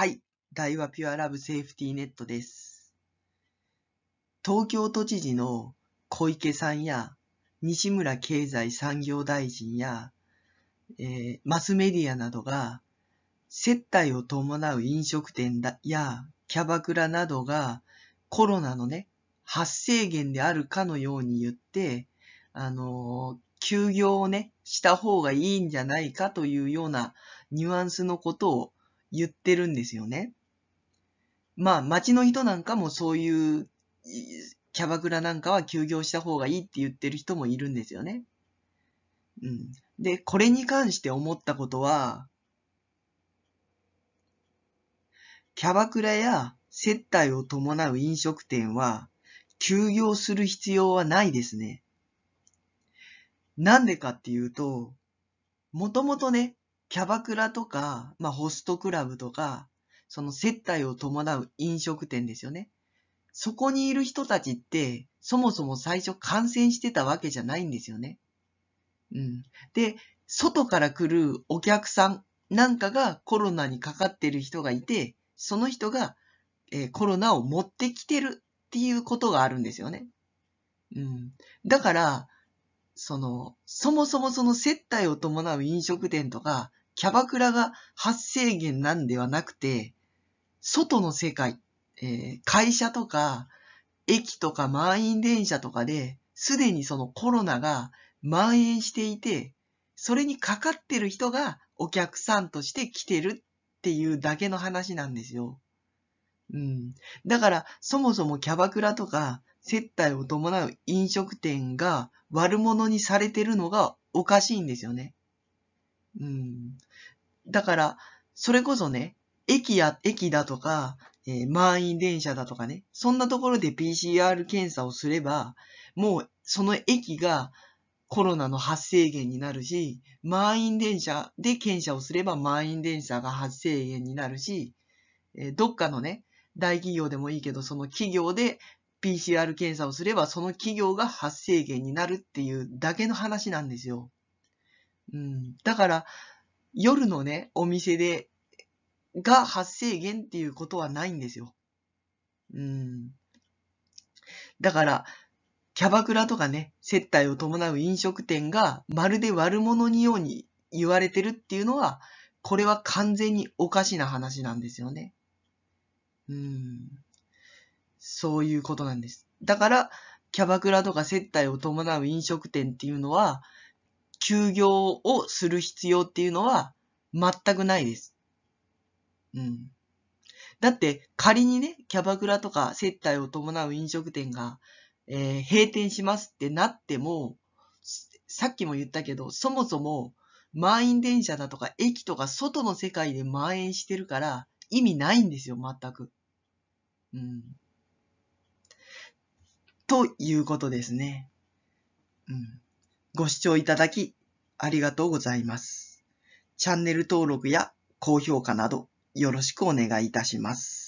はい。大和ピュアラブセーフティーネットです。東京都知事の小池さんや西村経済産業大臣や、えー、マスメディアなどが接待を伴う飲食店だやキャバクラなどがコロナのね、発生源であるかのように言って、あのー、休業をね、した方がいいんじゃないかというようなニュアンスのことを言ってるんですよね。まあ、街の人なんかもそういうキャバクラなんかは休業した方がいいって言ってる人もいるんですよね。うん。で、これに関して思ったことは、キャバクラや接待を伴う飲食店は休業する必要はないですね。なんでかっていうと、もともとね、キャバクラとか、まあ、ホストクラブとか、その接待を伴う飲食店ですよね。そこにいる人たちって、そもそも最初感染してたわけじゃないんですよね。うん。で、外から来るお客さんなんかがコロナにかかってる人がいて、その人が、えー、コロナを持ってきてるっていうことがあるんですよね。うん。だから、その、そもそもその接待を伴う飲食店とか、キャバクラが発生源なんではなくて、外の世界、えー、会社とか、駅とか満員電車とかで、すでにそのコロナが蔓延していて、それにかかってる人がお客さんとして来てるっていうだけの話なんですよ。うん。だから、そもそもキャバクラとか、接待を伴う飲食店が悪者にされてるのがおかしいんですよね。うん。だから、それこそね、駅や、駅だとか、えー、満員電車だとかね、そんなところで PCR 検査をすれば、もうその駅がコロナの発生源になるし、満員電車で検査をすれば満員電車が発生源になるし、えー、どっかのね、大企業でもいいけど、その企業で PCR 検査をすればその企業が発生源になるっていうだけの話なんですよ。うん。だから、夜のね、お店で、が発生源っていうことはないんですよ。うん。だから、キャバクラとかね、接待を伴う飲食店がまるで悪者にように言われてるっていうのは、これは完全におかしな話なんですよね。うん。そういうことなんです。だから、キャバクラとか接待を伴う飲食店っていうのは、休業をする必要っていうのは全くないです。うん。だって仮にね、キャバクラとか接待を伴う飲食店が、えー、閉店しますってなっても、さっきも言ったけど、そもそも満員電車だとか駅とか外の世界で蔓延してるから意味ないんですよ、全く。うん。ということですね。うん。ご視聴いただきありがとうございます。チャンネル登録や高評価などよろしくお願いいたします。